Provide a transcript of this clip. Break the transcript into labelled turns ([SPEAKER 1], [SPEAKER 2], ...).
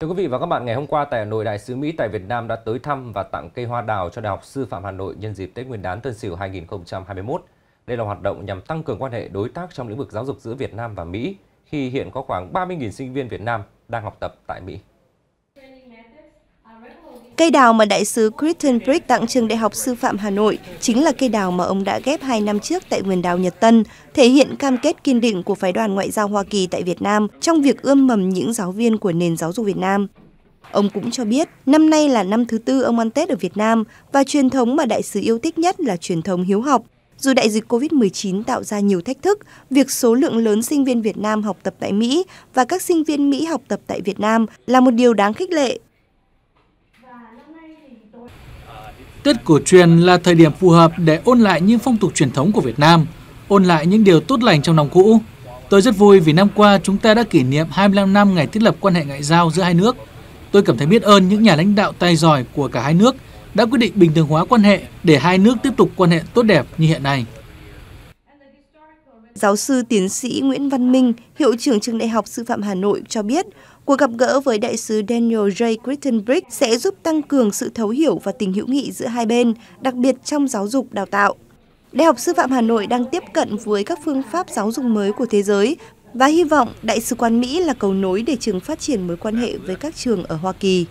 [SPEAKER 1] Thưa quý vị và các bạn, ngày hôm qua tại Hà Nội, Đại sứ Mỹ tại Việt Nam đã tới thăm và tặng cây hoa đào cho Đại học Sư phạm Hà Nội nhân dịp Tết Nguyên đán Tân Sửu 2021. Đây là hoạt động nhằm tăng cường quan hệ đối tác trong lĩnh vực giáo dục giữa Việt Nam và Mỹ, khi hiện có khoảng 30.000 sinh viên Việt Nam đang học tập tại Mỹ.
[SPEAKER 2] Cây đào mà đại sứ Kristen Brick tặng trường Đại học Sư phạm Hà Nội chính là cây đào mà ông đã ghép hai năm trước tại vườn đào Nhật Tân, thể hiện cam kết kiên định của phái đoàn ngoại giao Hoa Kỳ tại Việt Nam trong việc ươm mầm những giáo viên của nền giáo dục Việt Nam. Ông cũng cho biết, năm nay là năm thứ tư ông ăn Tết ở Việt Nam và truyền thống mà đại sứ yêu thích nhất là truyền thống hiếu học. Dù đại dịch COVID-19 tạo ra nhiều thách thức, việc số lượng lớn sinh viên Việt Nam học tập tại Mỹ và các sinh viên Mỹ học tập tại Việt Nam là một điều đáng khích lệ
[SPEAKER 3] Tết cổ truyền là thời điểm phù hợp để ôn lại những phong tục truyền thống của Việt Nam, ôn lại những điều tốt lành trong năm cũ. Tôi rất vui vì năm qua chúng ta đã kỷ niệm 25 năm ngày thiết lập quan hệ ngoại giao giữa hai nước. Tôi cảm thấy biết ơn những nhà lãnh đạo tài giỏi của cả hai nước đã quyết định bình thường hóa quan hệ để hai nước tiếp tục quan hệ tốt đẹp như hiện nay.
[SPEAKER 2] Giáo sư tiến sĩ Nguyễn Văn Minh, Hiệu trưởng Trường Đại học Sư phạm Hà Nội cho biết, cuộc gặp gỡ với đại sứ Daniel J. Crittenbrick sẽ giúp tăng cường sự thấu hiểu và tình hữu nghị giữa hai bên, đặc biệt trong giáo dục đào tạo. Đại học Sư phạm Hà Nội đang tiếp cận với các phương pháp giáo dục mới của thế giới và hy vọng Đại sứ quán Mỹ là cầu nối để trường phát triển mối quan hệ với các trường ở Hoa Kỳ.